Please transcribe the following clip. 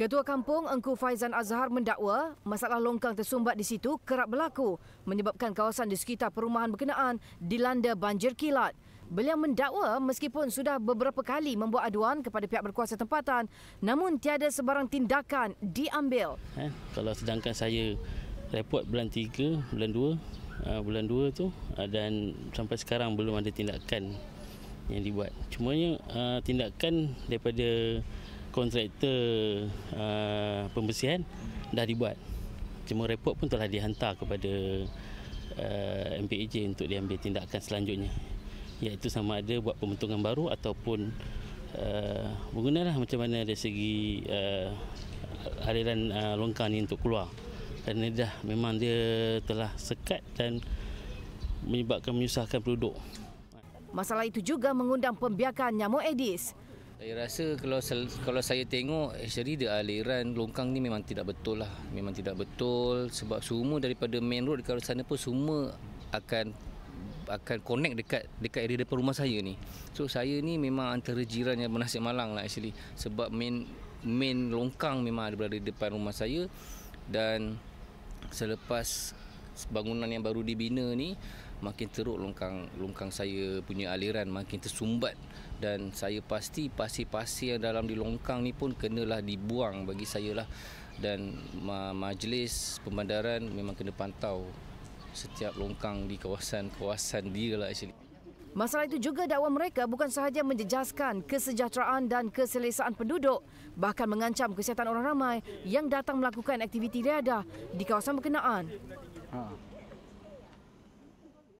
Ketua Kampung Engku Faizan Azhar mendakwa masalah longkang tersumbat di situ kerap berlaku menyebabkan kawasan di sekitar perumahan berkenaan dilanda banjir kilat. Beliau mendakwa meskipun sudah beberapa kali membuat aduan kepada pihak berkuasa tempatan namun tiada sebarang tindakan diambil. Eh, kalau sedangkan saya report bulan 3, bulan 2, ah, bulan 2 tu ah, dan sampai sekarang belum ada tindakan yang dibuat. Cuma uh, ah, tindakan daripada kontraktor uh, pembersihan dah dibuat. Cuma report pun telah dihantar kepada uh, MPAJ untuk diambil tindakan selanjutnya. Iaitu sama ada buat pembentukan baru ataupun uh, menggunalah macam mana dari segi uh, aliran uh, longkang ini untuk keluar. Kerana dah memang dia telah sekat dan menyebabkan menyusahkan penduduk. Masalah itu juga mengundang pembiakan nyamuk edis. Saya rasa kalau kalau saya tengok actually the aliran longkang ni memang tidak betul lah. Memang tidak betul sebab semua daripada main road dekat sana pun semua akan akan connect dekat dekat area depan rumah saya ni. So saya ni memang antara jiran yang bernasib malang lah actually sebab main main longkang memang ada berada depan rumah saya dan selepas bangunan yang baru dibina ni makin teruk longkang longkang saya punya aliran makin tersumbat dan saya pasti pasir-pasir yang dalam di longkang ni pun kenalah dibuang bagi saya lah dan majlis pembandaran memang kena pantau setiap longkang di kawasan-kawasan dia lah actually. Masalah itu juga dakwaan mereka bukan sahaja menjejaskan kesejahteraan dan keselesaan penduduk, bahkan mengancam kesihatan orang ramai yang datang melakukan aktiviti riadah di kawasan berkenaan. Ha.